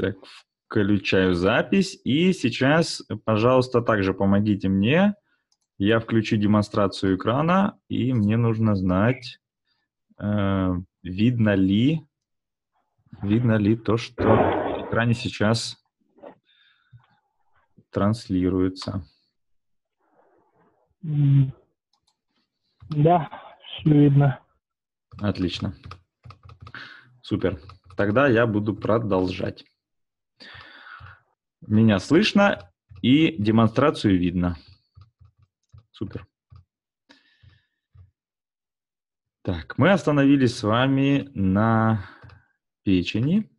Так, включаю запись. И сейчас, пожалуйста, также помогите мне. Я включу демонстрацию экрана, и мне нужно знать, э, видно ли, видно ли то, что на экране сейчас транслируется. Да, все видно. Отлично. Супер. Тогда я буду продолжать. Меня слышно и демонстрацию видно. Супер. Так, мы остановились с вами на печени.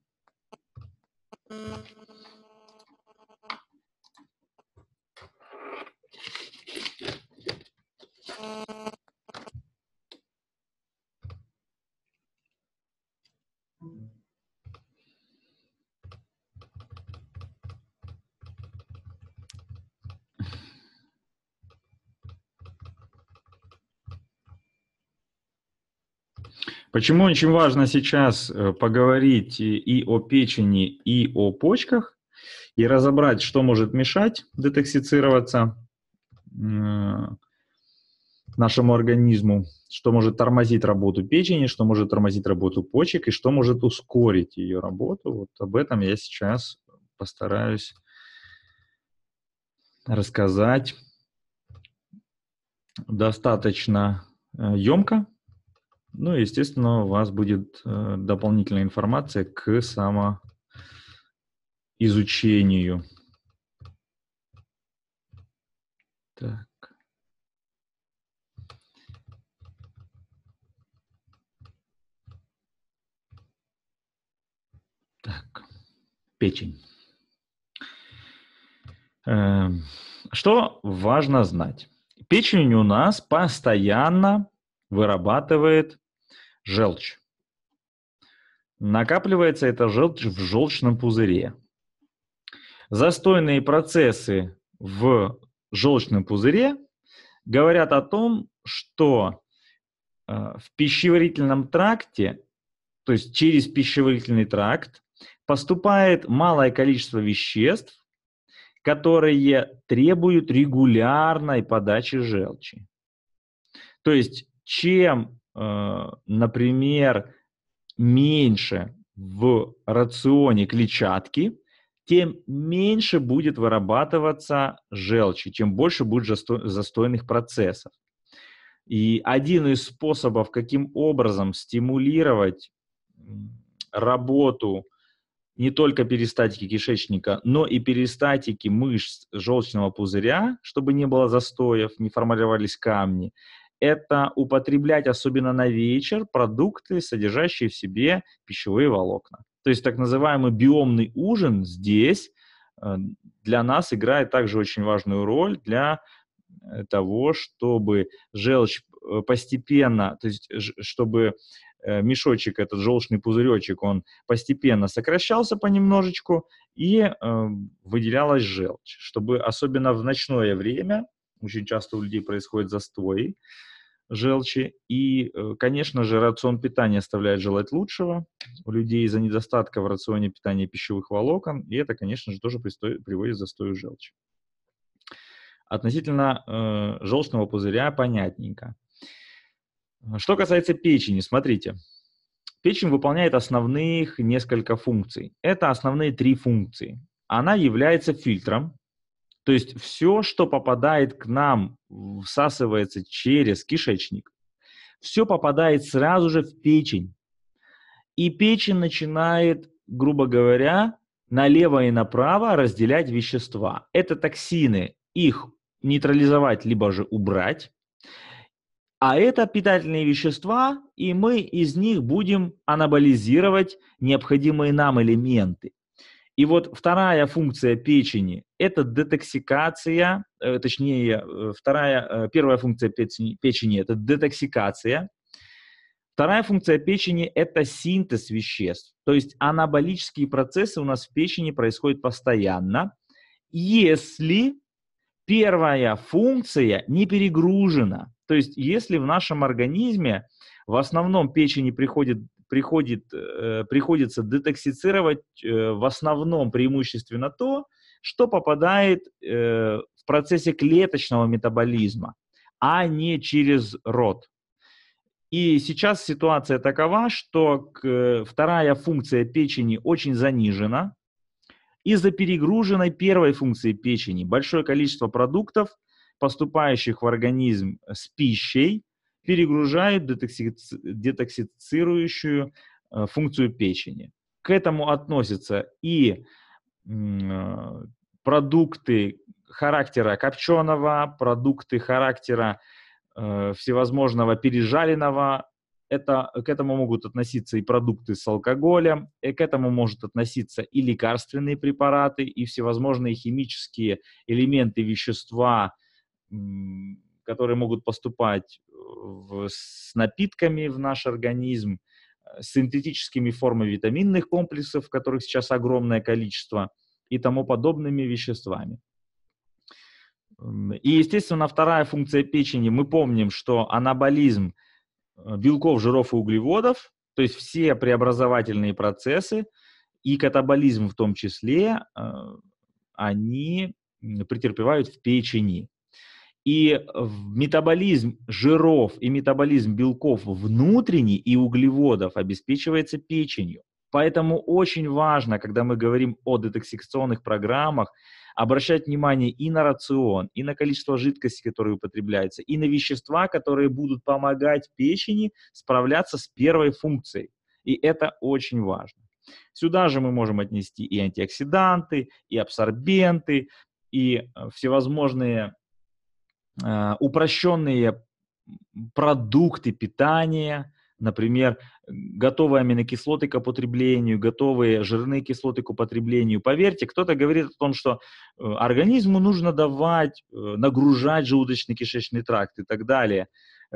Почему очень важно сейчас э, поговорить и о печени, и о почках, и разобрать, что может мешать детоксицироваться э, нашему организму, что может тормозить работу печени, что может тормозить работу почек и что может ускорить ее работу. Вот об этом я сейчас постараюсь рассказать достаточно емко, э, ну, естественно, у вас будет э, дополнительная информация к самоизучению. Так. Так, печень. Э, что важно знать? Печень у нас постоянно вырабатывает Желчь. Накапливается эта желчь в желчном пузыре. Застойные процессы в желчном пузыре говорят о том, что э, в пищеварительном тракте, то есть через пищеварительный тракт, поступает малое количество веществ, которые требуют регулярной подачи желчи. То есть чем Э, например, меньше в рационе клетчатки, тем меньше будет вырабатываться желчи, чем больше будет застойных процессов. И один из способов, каким образом стимулировать работу не только перистатики кишечника, но и перистатики мышц желчного пузыря, чтобы не было застоев, не формировались камни, это употреблять, особенно на вечер, продукты, содержащие в себе пищевые волокна. То есть так называемый биомный ужин здесь э, для нас играет также очень важную роль для э, того, чтобы желчь э, постепенно, то есть чтобы мешочек, этот желчный пузыречек, он постепенно сокращался понемножечку и э, выделялась желчь, чтобы особенно в ночное время, очень часто у людей происходит застой, желчи. И, э, конечно же, рацион питания оставляет желать лучшего у людей из-за недостатка в рационе питания пищевых волокон, и это, конечно же, тоже приводит к застою желчи. Относительно э, желчного пузыря понятненько. Что касается печени, смотрите. Печень выполняет основных несколько функций. Это основные три функции. Она является фильтром то есть все, что попадает к нам, всасывается через кишечник. Все попадает сразу же в печень. И печень начинает, грубо говоря, налево и направо разделять вещества. Это токсины, их нейтрализовать, либо же убрать. А это питательные вещества, и мы из них будем анаболизировать необходимые нам элементы. И вот вторая функция печени – это детоксикация, э, точнее, э, вторая, э, первая функция печени, это детоксикация, Вторая функция печени – это синтез веществ. То есть анаболические процессы у нас в печени происходят постоянно, если первая функция не перегружена. То есть если в нашем организме в основном печени приходит приходит, э, приходится детоксицировать э, в основном преимущественно то, что попадает э, в процессе клеточного метаболизма, а не через рот. И сейчас ситуация такова, что вторая функция печени очень занижена из-за перегруженной первой функции печени. Большое количество продуктов, поступающих в организм с пищей, перегружают детокси... детоксицирующую э, функцию печени. К этому относятся и э, продукты характера копченого, продукты характера э, всевозможного пережаренного. Это, к этому могут относиться и продукты с алкоголем, и к этому может относиться и лекарственные препараты, и всевозможные химические элементы, вещества, которые могут поступать э, в, с напитками в наш организм, с э, синтетическими формами витаминных комплексов, которых сейчас огромное количество, и тому подобными веществами. И, естественно, вторая функция печени, мы помним, что анаболизм э, белков, жиров и углеводов, то есть все преобразовательные процессы, и катаболизм в том числе, они претерпевают в печени. И метаболизм жиров и метаболизм белков внутренний и углеводов обеспечивается печенью. Поэтому очень важно, когда мы говорим о детоксикационных программах, обращать внимание и на рацион, и на количество жидкости, которые употребляются, и на вещества, которые будут помогать печени справляться с первой функцией. И это очень важно. Сюда же мы можем отнести и антиоксиданты, и абсорбенты, и э, всевозможные а, упрощенные продукты питания, например, готовые аминокислоты к употреблению, готовые жирные кислоты к употреблению. Поверьте, кто-то говорит о том, что э, организму нужно давать, э, нагружать желудочно-кишечный тракт и так далее.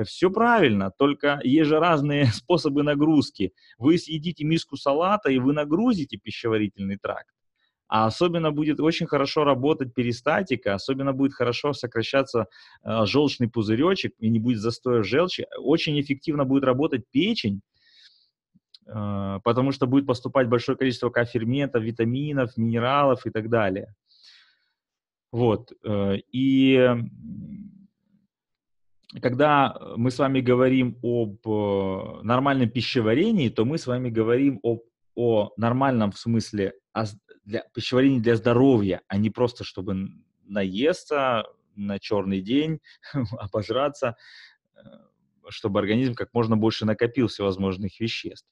Все правильно, только есть же разные способы нагрузки. Вы съедите миску салата, и вы нагрузите пищеварительный тракт. А особенно будет очень хорошо работать перистатика, особенно будет хорошо сокращаться э, желчный пузыречек и не будет застоя желчи. Очень эффективно будет работать печень, э, потому что будет поступать большое количество К-ферментов, витаминов, минералов и так далее. Вот. Э, и когда мы с вами говорим об э, нормальном пищеварении, то мы с вами говорим об, о нормальном в смысле для пищеварения для здоровья, а не просто чтобы наесться на черный день, обожраться, э, чтобы организм как можно больше накопил всевозможных веществ.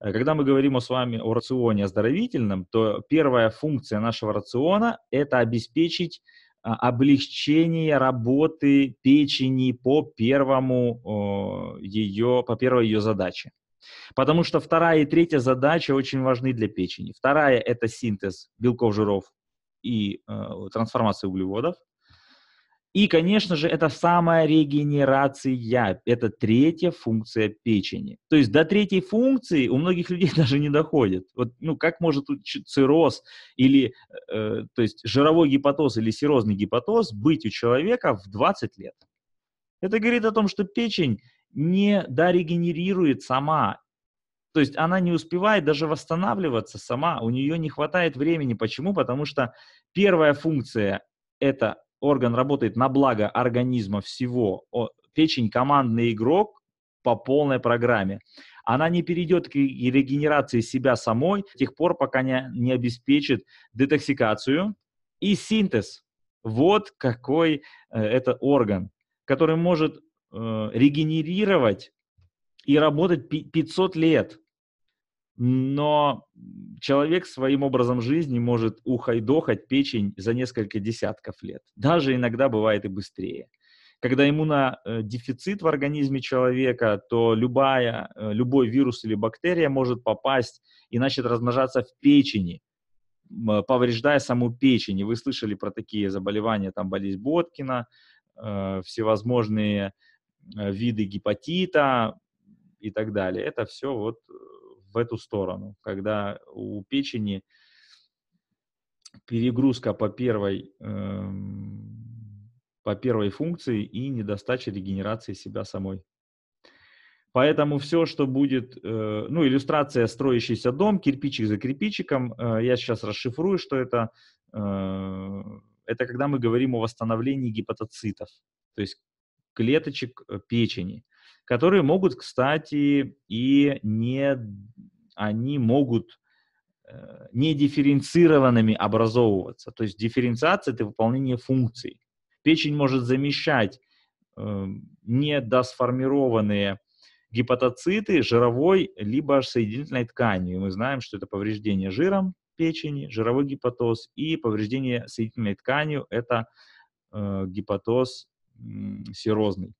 Э, когда мы говорим с вами о рационе оздоровительном, то первая функция нашего рациона – это обеспечить а, облегчение работы печени по первому ее, по первой ее задаче. Потому что вторая и третья задача очень важны для печени. Вторая – это синтез белков, жиров и э, трансформация углеводов. И, конечно же, это самая регенерация. Это третья функция печени. То есть до третьей функции у многих людей даже не доходит. Вот, ну, как может цирроз или э, то есть жировой гепатоз или серозный гепатоз быть у человека в 20 лет? Это говорит о том, что печень не дорегенерирует сама. То есть она не успевает даже восстанавливаться сама, у нее не хватает времени. Почему? Потому что первая функция – это орган работает на благо организма всего. Печень – командный игрок по полной программе. Она не перейдет к регенерации себя самой до тех пор, пока не, не обеспечит детоксикацию и синтез. Вот какой э, это орган, который может э, регенерировать и работать 500 лет. Но человек своим образом жизни может ухайдохать печень за несколько десятков лет. Даже иногда бывает и быстрее. Когда иммунодефицит э, в организме человека, то любая, э, любой вирус или бактерия может попасть и начать размножаться в печени, повреждая саму печень. И вы слышали про такие заболевания, там болезнь Боткина, э, всевозможные Э, виды гепатита и так далее. Это все вот э, в эту сторону, когда у печени перегрузка по первой, э, по первой функции и недостача регенерации себя самой. Поэтому все, что будет, э, ну, иллюстрация «Строящийся дом», кирпичик за кирпичиком, э, я сейчас расшифрую, что это, э, это когда мы говорим о восстановлении гепатоцитов. То есть клеточек э, печени, которые могут, кстати, и не, они могут э, не дифференцированными образовываться. То есть дифференциация – это выполнение функций. Печень может замещать э, недосформированные гепатоциты жировой либо соединительной тканью. И мы знаем, что это повреждение жиром печени, жировой гепатоз, и повреждение соединительной тканью – это э, гепатоз серозный.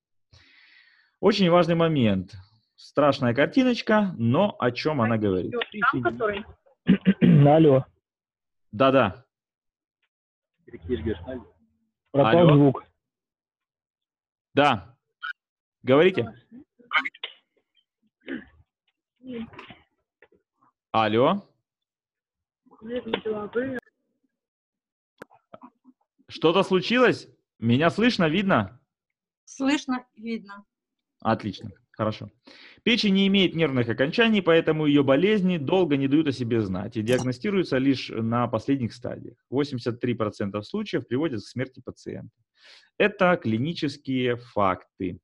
Очень важный момент. Страшная картиночка, но о чем а она говорит? Алло. Да-да. Пропал Алло. звук. Да. Говорите. Алло. Что-то случилось? Меня слышно, видно? Слышно, видно. Отлично, хорошо. Печень не имеет нервных окончаний, поэтому ее болезни долго не дают о себе знать и диагностируются лишь на последних стадиях. 83% случаев приводят к смерти пациента. Это клинические факты.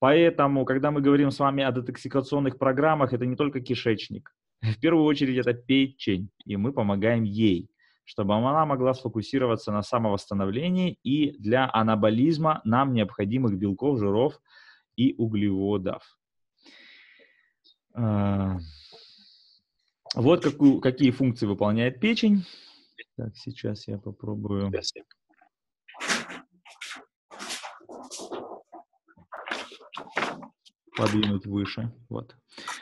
Поэтому, когда мы говорим с вами о детоксикационных программах, это не только кишечник. В первую очередь это печень, и мы помогаем ей чтобы она могла сфокусироваться на самовосстановлении, и для анаболизма нам необходимых белков, жиров и углеводов. А, вот какую, какие функции выполняет печень. Так, сейчас я попробую. Подвинуть выше. Вот.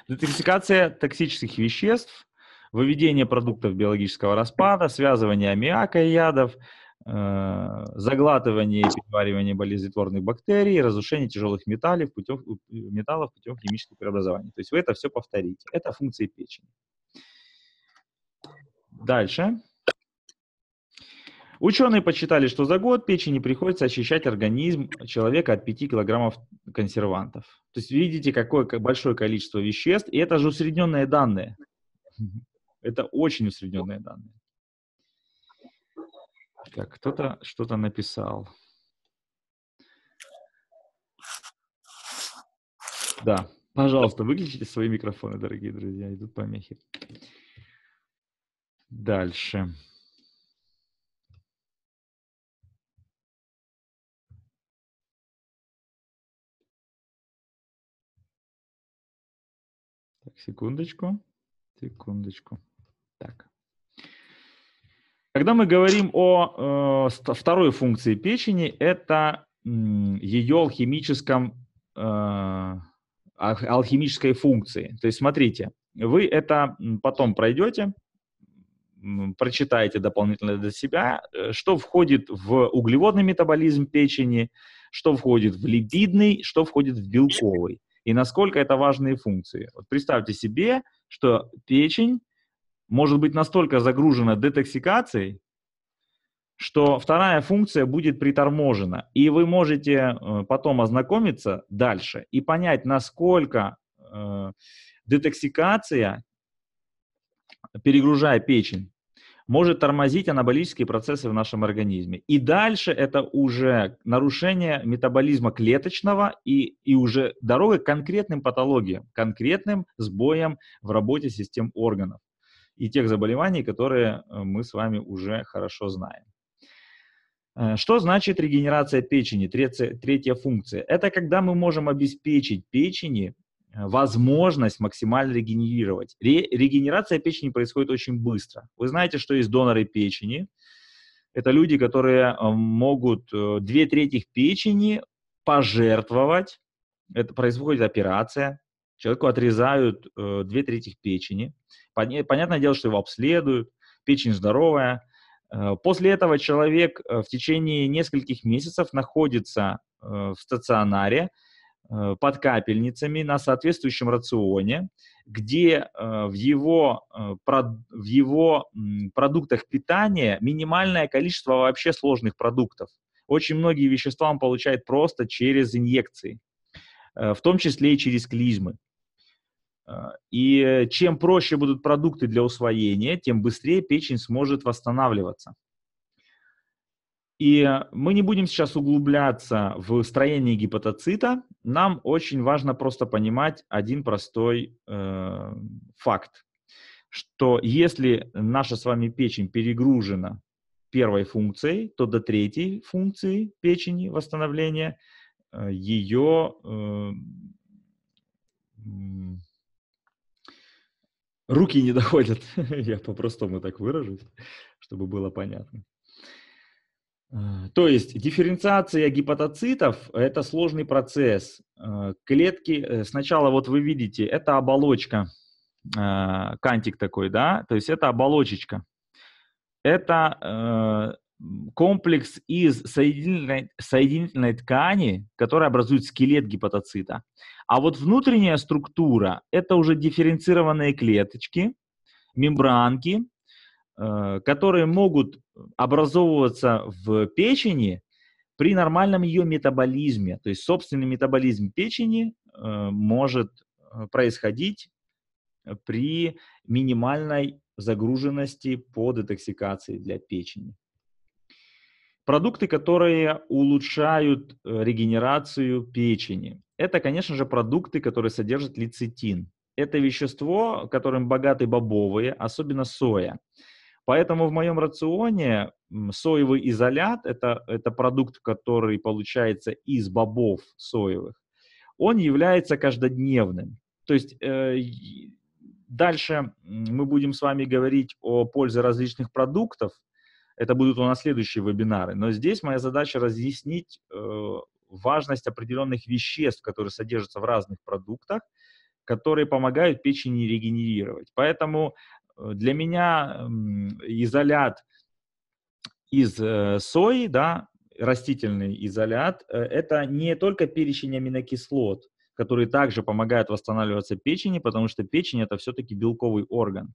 Детоксикация токсических веществ, выведение продуктов биологического распада, связывание аммиака и ядов, э, заглатывание и переваривание болезнетворных бактерий, разрушение тяжелых металлов путем, э, металлов путем химического преобразования. То есть вы это все повторите. Это функции печени. Дальше. Ученые подсчитали, что за год печени приходится очищать организм человека от 5 килограммов консервантов. То есть видите, какое большое количество веществ, и это же усредненные данные. Это очень усредненные данные. Так, кто-то что-то написал. Да, пожалуйста, выключите свои микрофоны, дорогие друзья, идут помехи. Дальше. Так, секундочку, секундочку. Так. Когда мы говорим о э, второй функции печени, это ее алхимическом, э, алхимической функции. То есть смотрите, вы это потом пройдете, прочитаете дополнительно для себя, э, что входит в углеводный метаболизм печени, что входит в липидный, что входит в белковый, и насколько это важные функции. Вот представьте себе, что печень может быть настолько загружена детоксикацией, что вторая функция будет приторможена. И вы можете э, потом ознакомиться дальше и понять, насколько э, детоксикация, перегружая печень, может тормозить анаболические процессы в нашем организме. И дальше это уже нарушение метаболизма клеточного и, и уже дорога к конкретным патологиям, конкретным сбоям в работе систем органов и тех заболеваний, которые э, мы с вами уже хорошо знаем. Э, что значит регенерация печени, третья, третья функция? Это когда мы можем обеспечить печени э, возможность максимально регенерировать. Ре регенерация печени происходит очень быстро. Вы знаете, что есть доноры печени. Это люди, которые могут две трети печени пожертвовать. Это происходит операция, Человеку отрезают э, две трети печени. Понятное дело, что его обследуют, печень здоровая. Э, после этого человек э, в течение нескольких месяцев находится э, в стационаре под капельницами на соответствующем рационе, где в, его, в его продуктах питания минимальное количество вообще сложных продуктов. Очень многие вещества он получает просто через инъекции в том числе и через клизмы. А, и чем проще будут продукты для усвоения, тем быстрее печень сможет восстанавливаться. И мы не будем сейчас углубляться в строение гепатоцита. Нам очень важно просто понимать один простой э, факт, что если наша с вами печень перегружена первой функцией, то до третьей функции печени восстановления ее э, э руки не доходят. Я по-простому так выражусь, чтобы было понятно. Э, то есть дифференциация гепатоцитов – это сложный процесс. Э, клетки, э, сначала вот вы видите, это оболочка, кантик такой, да, то есть это оболочечка. Это комплекс из соединительной, соединительной ткани, которая образует скелет гепатоцита. А вот внутренняя структура – это уже дифференцированные клеточки, мембранки, э, которые могут образовываться в печени при нормальном ее метаболизме. То есть собственный метаболизм печени э, может э, происходить при минимальной загруженности по детоксикации для печени. Продукты, которые улучшают э, регенерацию печени. Это, конечно же, продукты, которые содержат лецитин. Это вещество, которым богаты бобовые, особенно соя. Поэтому в моем рационе соевый изолят это, – это продукт, который получается из бобов соевых. Он является каждодневным. То есть э, дальше мы будем с вами говорить о пользе различных продуктов, это будут у нас следующие вебинары. Но здесь моя задача разъяснить э, важность определенных веществ, которые содержатся в разных продуктах, которые помогают печени регенерировать. Поэтому э, для меня эм, изолят из э, сои, да, растительный изолят, э, это не только перечень аминокислот, которые также помогают восстанавливаться печени, потому что печень это все-таки белковый орган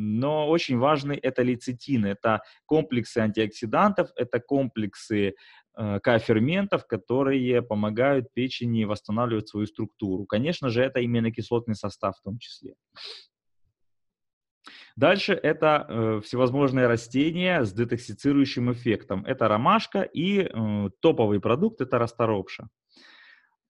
но очень важны это лецитины. Это комплексы антиоксидантов, это комплексы э, коферментов которые помогают печени восстанавливать свою структуру. Конечно же, это именно кислотный состав в том числе. Дальше это э, всевозможные растения с детоксицирующим эффектом. Это ромашка и э, топовый продукт – это расторопша.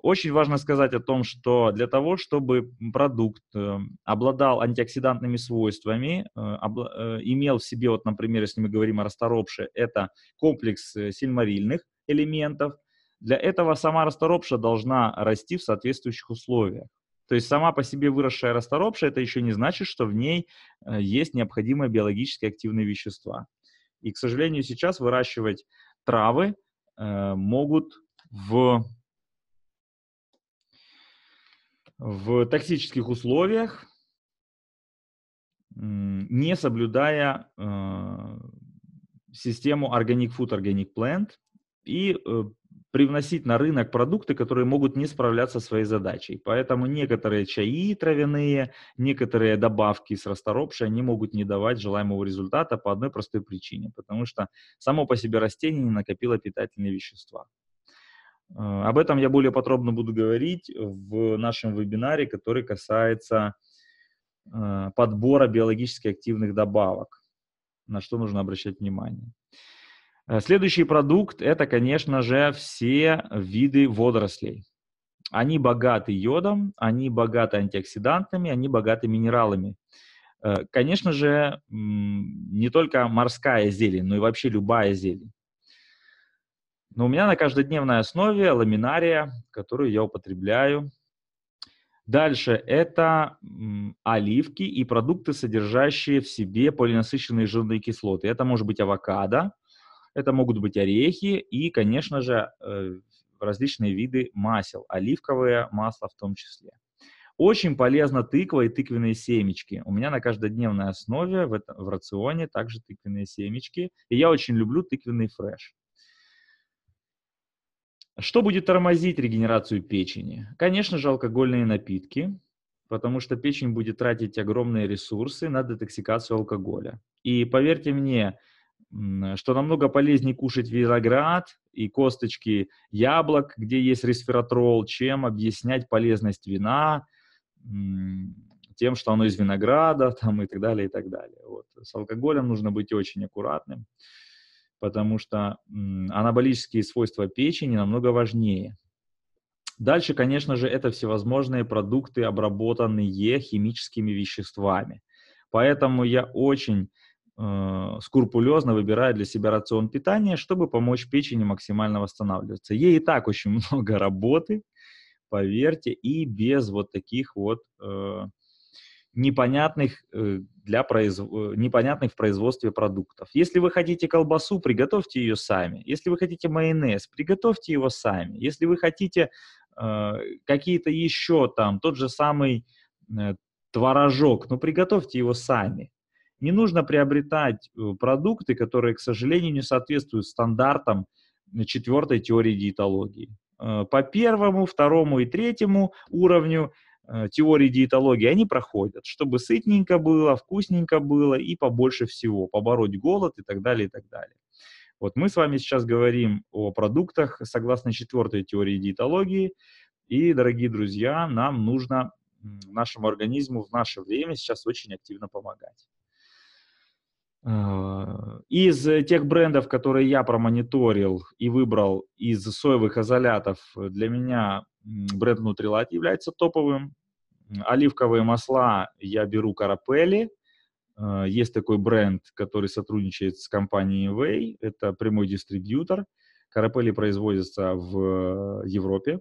Очень важно сказать о том, что для того, чтобы продукт э, обладал антиоксидантными свойствами, э, э, имел в себе, вот, например, если мы говорим о расторопше, это комплекс сильмарильных элементов. Для этого сама расторопша должна расти в соответствующих условиях. То есть сама по себе выросшая расторопша, это еще не значит, что в ней есть необходимые биологически активные вещества. И, к сожалению, сейчас выращивать травы могут в в токсических условиях, не соблюдая э, систему Organic Food, Organic Plant и э, привносить на рынок продукты, которые могут не справляться со своей задачей. Поэтому некоторые чаи травяные, некоторые добавки с расторопшей, они могут не давать желаемого результата по одной простой причине, потому что само по себе растение не накопило питательные вещества. Э, об этом я более подробно буду говорить в нашем вебинаре, который касается э, подбора биологически активных добавок, на что нужно обращать внимание. Э, следующий продукт – это, конечно же, все виды водорослей. Они богаты йодом, они богаты антиоксидантами, они богаты минералами. Конечно же, не только морская зелень, но и вообще любая зелень. Но у меня на каждодневной основе ламинария, которую я употребляю. Дальше это оливки и продукты, содержащие в себе полинасыщенные жирные кислоты. Это может быть авокадо, это могут быть орехи и, конечно же, э, различные виды масел, оливковое масло в том числе. Очень полезна тыква и тыквенные семечки. У меня на каждодневной основе в, это, в рационе также тыквенные семечки. И я очень люблю тыквенный фреш. Что будет тормозить регенерацию печени? Конечно же, алкогольные напитки, потому что печень будет тратить огромные ресурсы на детоксикацию алкоголя. И поверьте мне, что намного полезнее кушать виноград и косточки яблок, где есть ресвератрол, чем объяснять полезность вина тем, что оно из винограда там, и так далее, и так далее. Вот. С алкоголем нужно быть очень аккуратным потому что анаболические свойства печени намного важнее. Дальше, конечно же, это всевозможные продукты, обработанные химическими веществами. Поэтому я очень э, скрупулезно выбираю для себя рацион питания, чтобы помочь печени максимально восстанавливаться. Ей и так очень много работы, поверьте, и без вот таких вот э, непонятных, э, для произв... Э, непонятных в производстве продуктов. Если вы хотите колбасу, приготовьте ее сами. Если вы хотите майонез, приготовьте его сами. Если вы хотите э, какие-то еще там, тот же самый э, творожок, ну приготовьте его сами. Не нужно приобретать э, продукты, которые, к сожалению, не соответствуют стандартам четвертой теории диетологии. По первому, второму и третьему уровню – Э, теории диетологии, они проходят, чтобы сытненько было, вкусненько было и побольше всего, побороть голод и так далее, и так далее. Вот мы с вами сейчас говорим о продуктах согласно четвертой теории диетологии, и, дорогие друзья, нам нужно нашему организму в наше время сейчас очень активно помогать. А, из тех брендов, которые я промониторил и выбрал из соевых изолятов, для меня бренд Nutrilite является топовым. Оливковые масла я беру Карапели. Э, есть такой бренд, который сотрудничает с компанией Way. Это прямой дистрибьютор. Карапели производится в э, Европе.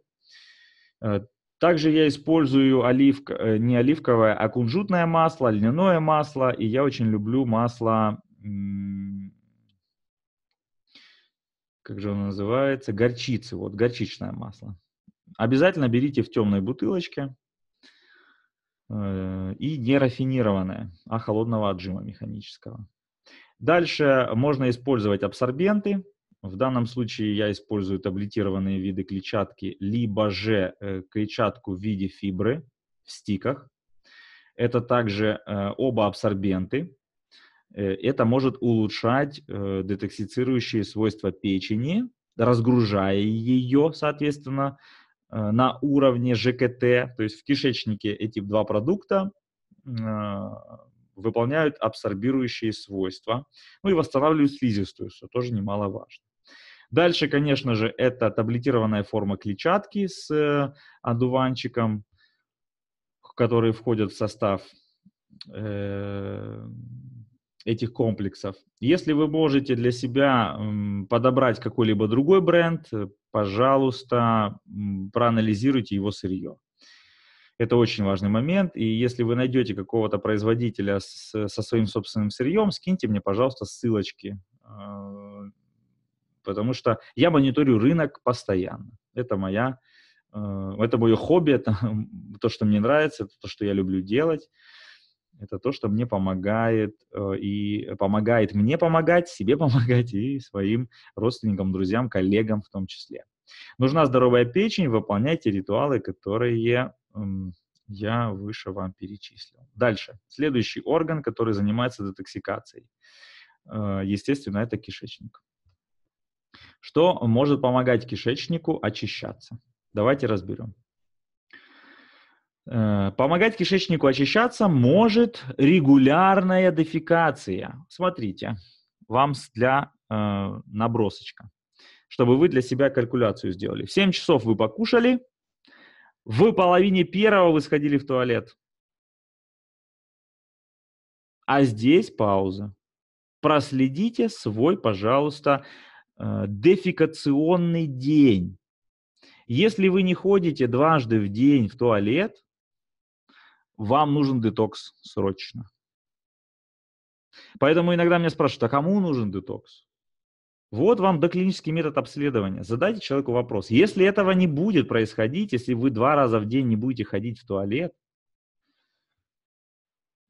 Э, также я использую олив... не оливковое, а кунжутное масло, льняное масло. И я очень люблю масло как же оно называется, горчицы, вот горчичное масло. Обязательно берите в темной бутылочке, Э, и нерафинированное, а холодного отжима механического. Дальше можно использовать абсорбенты. В данном случае я использую таблетированные виды клетчатки, либо же э, клетчатку в виде фибры в стиках. Это также э, оба абсорбенты. Это может улучшать детоксицирующие свойства печени, разгружая ее, соответственно, Э, на уровне ЖКТ, то есть в кишечнике эти два продукта э, выполняют абсорбирующие свойства, ну и восстанавливают слизистую, что тоже немаловажно. Дальше, конечно же, это таблетированная форма клетчатки с э, одуванчиком, которые входят в состав этих комплексов. Если вы можете для себя подобрать какой-либо другой бренд, э, пожалуйста, проанализируйте его сырье. Это очень важный момент. И если вы найдете какого-то производителя с, со своим собственным сырьем, скиньте мне, пожалуйста, ссылочки. Э, потому что я мониторю рынок постоянно. Это моя э, это мое хобби, это то, что мне нравится, это то, что я люблю делать. Это то, что мне помогает э, и э, помогает мне помогать, себе помогать и своим родственникам, друзьям, коллегам в том числе. Нужна здоровая печень, выполняйте ритуалы, которые я выше вам перечислил. Дальше. Следующий орган, который занимается детоксикацией. Э, естественно, это кишечник. Что может помогать кишечнику очищаться? Давайте разберем. Э, помогать кишечнику очищаться может регулярная дефекация. Смотрите, вам для э, набросочка, чтобы вы для себя калькуляцию сделали. В 7 часов вы покушали, в половине первого вы сходили в туалет. А здесь пауза. Проследите свой, пожалуйста, э, дефикационный день. Если вы не ходите дважды в день в туалет, вам нужен детокс срочно. Поэтому иногда меня спрашивают, а кому нужен детокс? Вот вам доклинический метод обследования. Задайте человеку вопрос. Если этого не будет происходить, если вы два раза в день не будете ходить в туалет,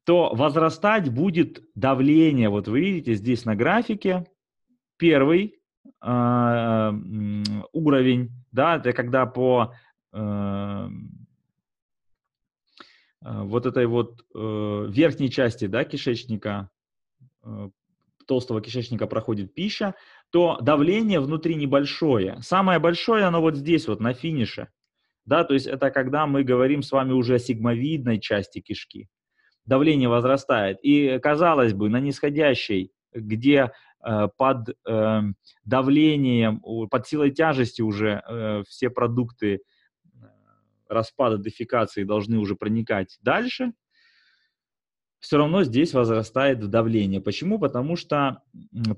то возрастать будет давление. Вот вы видите здесь на графике первый э, уровень, да, это когда по э, Э, вот этой вот э, верхней части да, кишечника, э, толстого кишечника проходит пища, то давление внутри небольшое. Самое большое оно вот здесь вот на финише. Да, то есть это когда мы говорим с вами уже о сигмовидной части кишки. Давление возрастает. И казалось бы, на нисходящей, где э, под э, давлением, под силой тяжести уже э, все продукты распада дефекации должны уже проникать дальше, все равно здесь возрастает давление. Почему? Потому что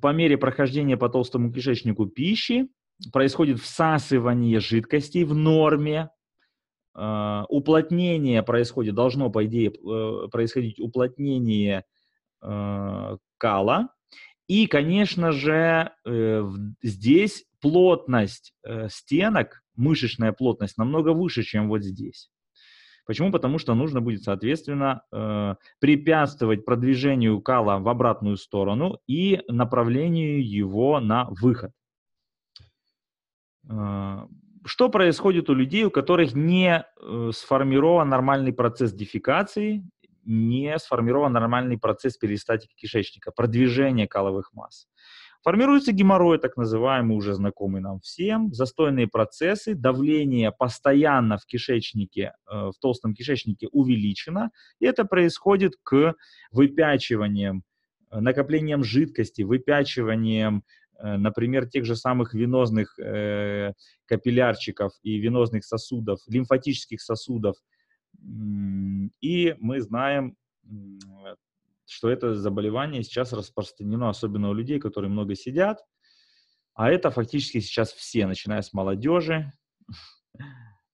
по мере прохождения по толстому кишечнику пищи происходит всасывание жидкостей в норме, а, уплотнение происходит, должно, по идее, э, происходить уплотнение а, кала, и, конечно же, э, здесь плотность э, стенок мышечная плотность намного выше, чем вот здесь. Почему? Потому что нужно будет, соответственно, э, препятствовать продвижению кала в обратную сторону и направлению его на выход. Э, что происходит у людей, у которых не э, сформирован нормальный процесс дефекации, не сформирован нормальный процесс перистатики кишечника, продвижение каловых масс? Формируется геморрой, так называемый, уже знакомый нам всем, застойные процессы, давление постоянно в кишечнике, э, в толстом кишечнике увеличено, и это происходит к выпячиваниям, э, накоплением жидкости, выпячиванием, э, например, тех же самых венозных капиллярчиков и венозных сосудов, лимфатических сосудов. И мы знаем что это заболевание сейчас распространено, особенно у людей, которые много сидят, а это фактически сейчас все, начиная с молодежи.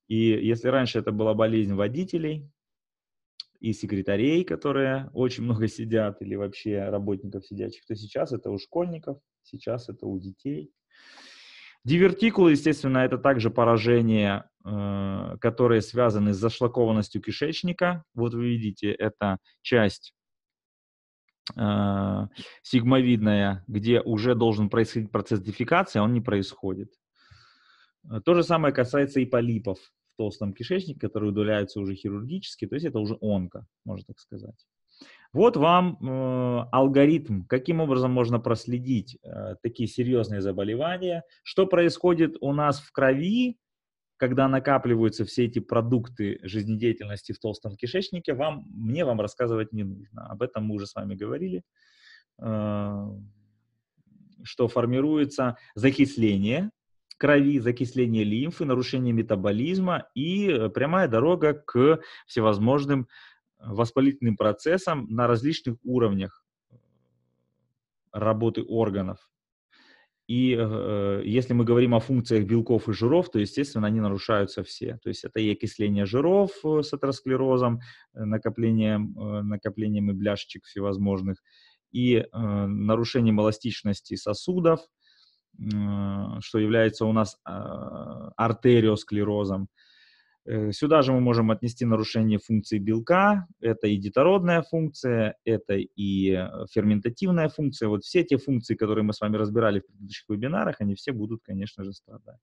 И если раньше это была болезнь водителей и секретарей, которые очень много сидят, или вообще работников сидячих, то сейчас это у школьников, сейчас это у детей. Дивертикулы, естественно, это также поражения, э, которые связаны с зашлакованностью кишечника. Вот вы видите, это часть э, сигмовидная, где уже должен происходить процесс дефикации, а он не происходит. А, то же самое касается и полипов в толстом кишечнике, которые удаляются уже хирургически, то есть это уже онко, можно так сказать. Вот вам э, алгоритм, каким образом можно проследить э, такие серьезные заболевания, что происходит у нас в крови, когда накапливаются все эти продукты жизнедеятельности в толстом кишечнике, вам, мне вам рассказывать не нужно. Об этом мы уже с вами говорили, э, что формируется закисление крови, закисление лимфы, нарушение метаболизма и э, прямая дорога к всевозможным э, воспалительным процессам на различных уровнях работы органов. И э, э, если мы говорим о функциях белков и жиров, то, естественно, они нарушаются все. То есть это и окисление жиров э, с атеросклерозом, э, накоплением, накоплением и бляшечек всевозможных, и э, нарушением эластичности сосудов, э, что является у нас э, артериосклерозом. Э, Э, сюда же мы можем отнести нарушение функции белка. Это и детородная функция, это и э, ферментативная функция. Вот все те функции, которые мы с вами разбирали в предыдущих вебинарах, они все будут, конечно же, страдать.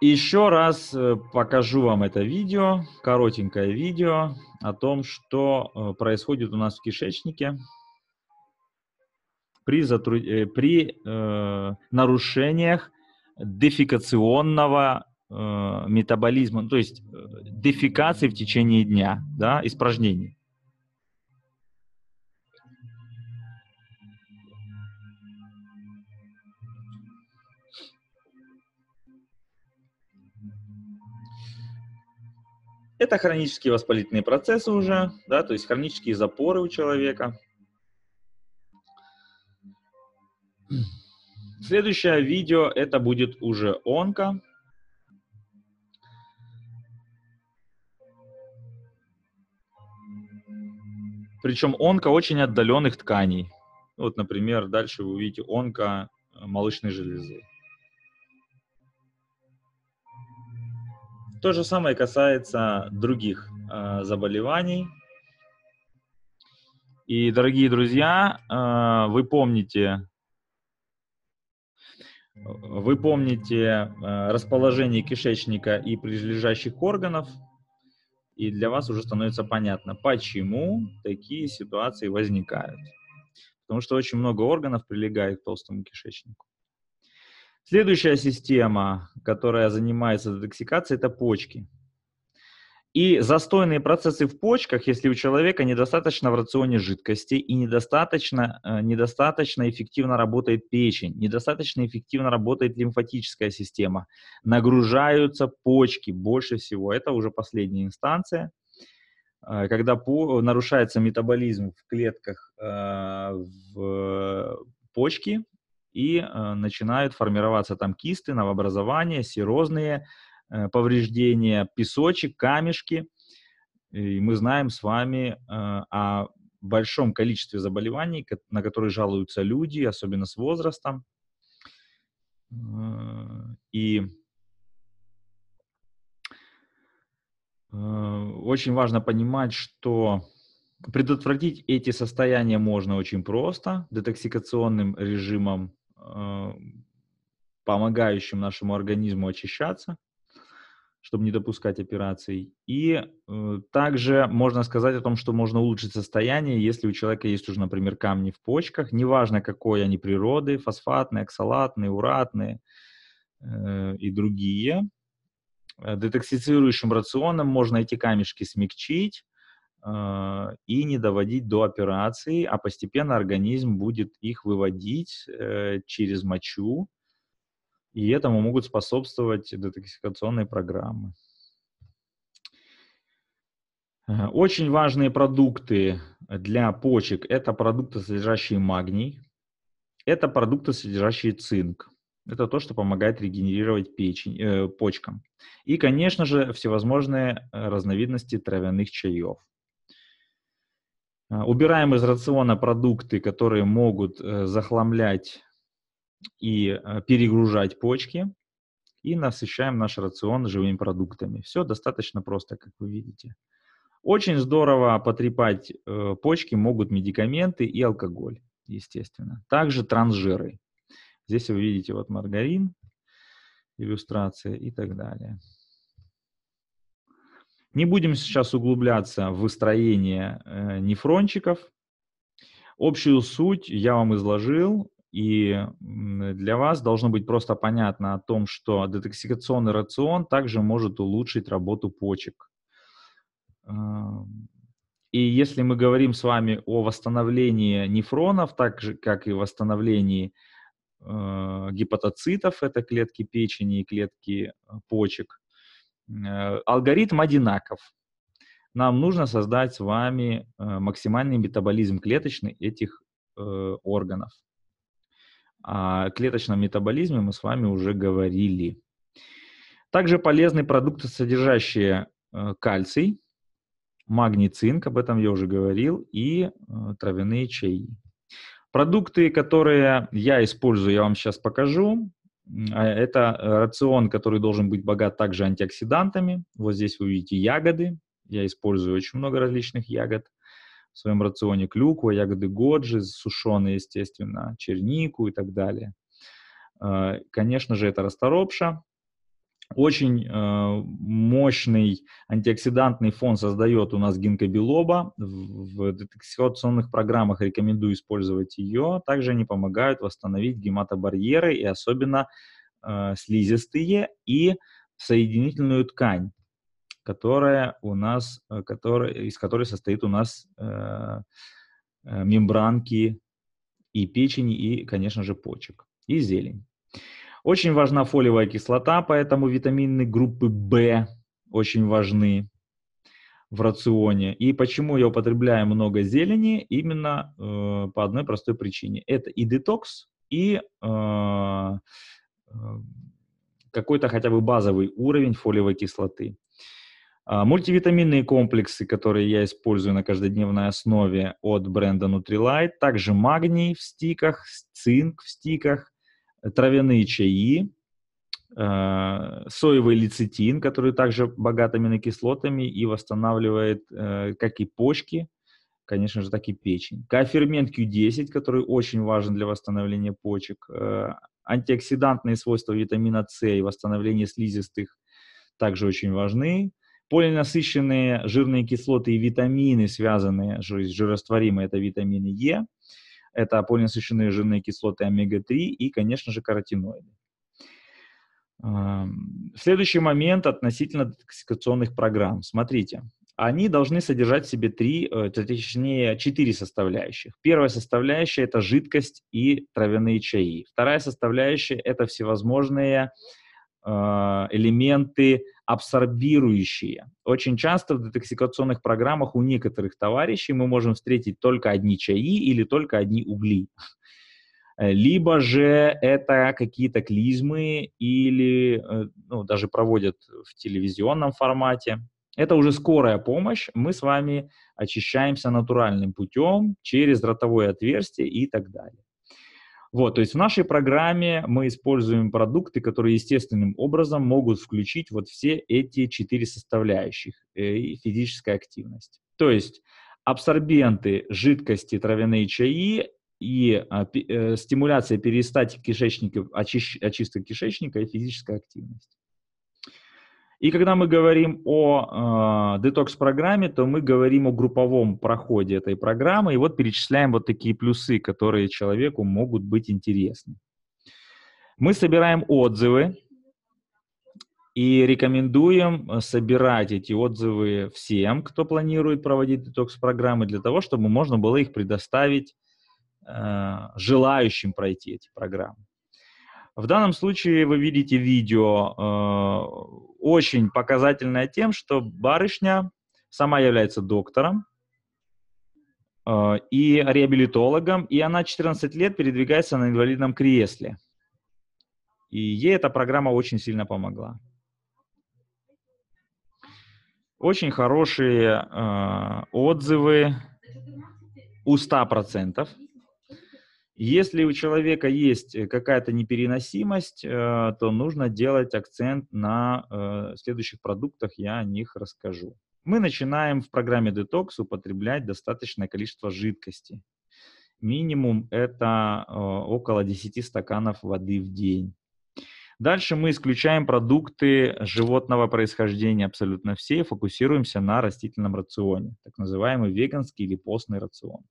Еще раз э, покажу вам это видео, коротенькое видео о том, что происходит у нас в кишечнике при, затру... при э, нарушениях дефикационного э, метаболизма, ну, то есть э, дефикации в течение дня, да, испражнений. Это хронические воспалительные процессы уже, да, то есть хронические запоры у человека. Следующее видео это будет уже онка. Причем онка очень отдаленных тканей. Вот, например, дальше вы увидите онка э, молочной железы. То же самое касается других э, заболеваний. И, дорогие друзья, э, вы помните вы помните э, расположение кишечника и прилежащих органов, и для вас уже становится понятно, почему такие ситуации возникают. Потому что очень много органов прилегает к толстому кишечнику. Следующая система, которая занимается детоксикацией, это почки. И застойные процессы в почках, если у человека недостаточно в рационе жидкости и недостаточно, э, недостаточно эффективно работает печень, недостаточно эффективно работает лимфатическая система, нагружаются почки больше всего. Это уже последняя инстанция, э, когда по, нарушается метаболизм в клетках э, в почки и начинают формироваться там кисты, новообразования, серозные Э, повреждения, песочек, камешки. И мы знаем с вами э, о большом количестве заболеваний, на которые жалуются люди, особенно с возрастом. Э, и очень важно понимать, что предотвратить эти состояния можно очень просто, детоксикационным режимом, помогающим нашему организму очищаться – чтобы не допускать операций. И э, также можно сказать о том, что можно улучшить состояние, если у человека есть уже, например, камни в почках, неважно какой они природы, фосфатные, оксалатные, уратные э, и другие. Э, детоксицирующим рационом можно эти камешки смягчить э, и не доводить до операции, а постепенно организм будет их выводить э, через мочу, и этому могут способствовать детоксикационные программы. Э, очень важные продукты для почек – это продукты, содержащие магний, это продукты, содержащие цинк. Это то, что помогает регенерировать печень, э, почкам. И, конечно же, всевозможные э, разновидности травяных чаев. Э, убираем из рациона продукты, которые могут захламлять и э, перегружать почки, и насыщаем наш рацион живыми продуктами. Все достаточно просто, как вы видите. Очень здорово потрепать э, почки могут медикаменты и алкоголь, естественно. Также трансжиры. Здесь вы видите вот маргарин, иллюстрация и так далее. Не будем сейчас углубляться в выстроение э, нефрончиков. Общую суть я вам изложил. И для вас должно быть просто понятно о том, что детоксикационный рацион также может улучшить работу почек. И если мы говорим с вами о восстановлении нефронов, так же как и восстановлении э, гепатоцитов, это клетки печени и клетки э, почек, э, алгоритм одинаков. Нам нужно создать с вами э, максимальный метаболизм клеточный этих органов. О клеточном метаболизме мы с вами уже говорили. Также полезны продукты, содержащие э, кальций, магний, цинк, об этом я уже говорил, и э, травяные чаи. Продукты, которые я использую, я вам сейчас покажу. А, это э, рацион, который должен быть богат также антиоксидантами. Вот здесь вы видите ягоды. Я использую очень много различных ягод в своем рационе клюква, ягоды годжи, сушеные, естественно, чернику и так далее. Э, конечно же, это расторопша. Очень э, мощный антиоксидантный фон создает у нас гинка В детоксикационных программах рекомендую использовать ее. Также они помогают восстановить гематобарьеры и особенно э, слизистые и соединительную ткань которая у нас, э, которая, из которой состоит у нас э, э, мембранки и печени, и, конечно же, почек, и зелень. Очень важна фолиевая кислота, поэтому витамины группы В очень важны в рационе. И почему я употребляю много зелени? Именно э, по одной простой причине. Это и детокс, и э, э какой-то хотя бы базовый уровень фолиевой кислоты. А, мультивитаминные комплексы, которые я использую на каждодневной основе от бренда Nutrilite. Также магний в стиках, цинк в стиках, травяные чаи, а, соевый лецитин, который также богат аминокислотами и восстанавливает э, как и почки, конечно же, так и печень. Кофермент Q10, который очень важен для восстановления почек. Э, антиоксидантные свойства витамина С и восстановление слизистых также очень важны. Полинасыщенные жирные кислоты и витамины, связанные с жирорастворимой, это витамины Е, это полинасыщенные жирные кислоты омега-3 и, конечно же, каротиноиды. Следующий момент относительно детоксикационных программ. Смотрите, они должны содержать в себе три, э, точнее, четыре составляющих. Первая составляющая – это жидкость и травяные чаи. Вторая составляющая – это всевозможные э, а, элементы абсорбирующие. Очень часто в детоксикационных программах у некоторых товарищей мы можем встретить только одни чаи или только одни угли. Э, либо же это какие-то клизмы или э, ну, даже проводят в телевизионном формате. Это уже скорая помощь. Мы с вами очищаемся натуральным путем через ротовое отверстие и так далее. Вот, то есть в нашей программе мы используем продукты, которые естественным образом могут включить вот все эти четыре составляющих э, и физическая активность. То есть абсорбенты, жидкости, травяные чаи и а, э, стимуляция перистатики кишечника, очищ, очистка кишечника и физическая активность. И когда мы говорим о э, детокс-программе, то мы говорим о групповом проходе этой программы и вот перечисляем вот такие плюсы, которые человеку могут быть интересны. Мы собираем отзывы и рекомендуем э, собирать эти отзывы всем, кто планирует проводить детокс-программы, для того, чтобы можно было их предоставить э, желающим пройти эти программы. В данном случае вы видите видео, э, очень показательное тем, что барышня сама является доктором э, и реабилитологом, и она 14 лет передвигается на инвалидном кресле. И ей эта программа очень сильно помогла. Очень хорошие э, отзывы у 100%. Если у человека есть э, какая-то непереносимость, э, то нужно делать акцент на э, следующих продуктах, я о них расскажу. Мы начинаем в программе Detox употреблять достаточное количество жидкости. Минимум это около 10 стаканов воды в день. Дальше мы исключаем продукты животного происхождения абсолютно все и фокусируемся на растительном рационе, так называемый веганский или постный рацион.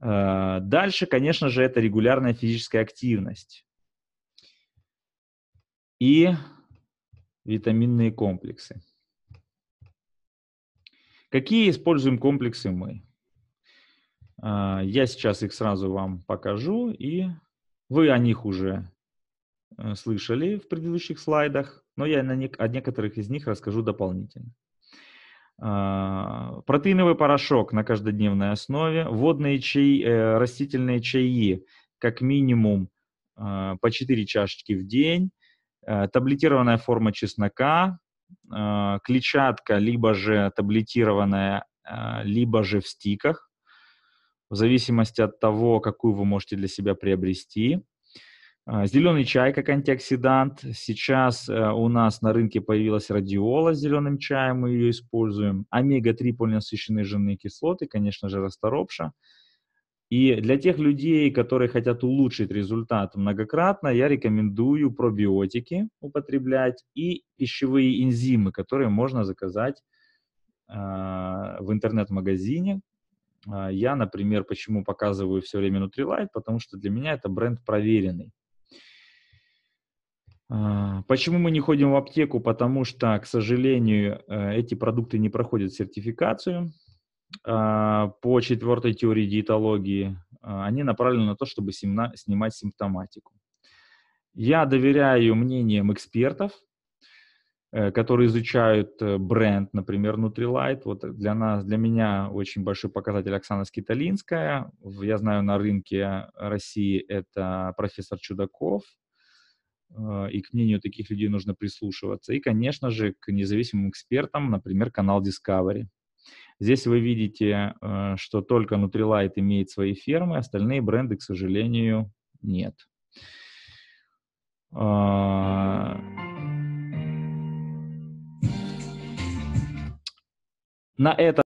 Э, дальше, конечно же, это регулярная физическая активность и витаминные комплексы. Какие используем комплексы мы? Э, я сейчас их сразу вам покажу, и вы о них уже э, слышали в предыдущих слайдах, но я на не о некоторых из них расскажу дополнительно. А, протеиновый порошок на каждодневной основе, водные чаи, э, растительные чаи как минимум а, по 4 чашечки в день, э, таблетированная форма чеснока, а, клетчатка, либо же таблетированная, либо же в стиках, в зависимости от того, какую вы можете для себя приобрести. А, зеленый чай как антиоксидант. Сейчас э, у нас на рынке появилась радиола с зеленым чаем, мы ее используем. Омега-3 полинасыщенные жирные кислоты, конечно же, расторопша. И для тех людей, которые хотят улучшить результат многократно, я рекомендую пробиотики употреблять и пищевые энзимы, которые можно заказать а, в интернет-магазине, а, я, например, почему показываю все время Nutrilite, потому что для меня это бренд проверенный. А, почему мы не ходим в аптеку? Потому что, к сожалению, э, эти продукты не проходят сертификацию а, по четвертой теории диетологии. А, они направлены на то, чтобы снимать симптоматику. Я доверяю мнениям экспертов, э, которые изучают э, бренд, например, Nutrilite. Вот для нас, для меня очень большой показатель Оксана Скиталинская. Я знаю, на рынке России это профессор Чудаков – а, и к мнению таких людей нужно прислушиваться. И, конечно же, к независимым экспертам, например, канал Discovery. Здесь вы видите, а, что только Nutrilite имеет свои фермы, остальные бренды, к сожалению, нет. А, на этом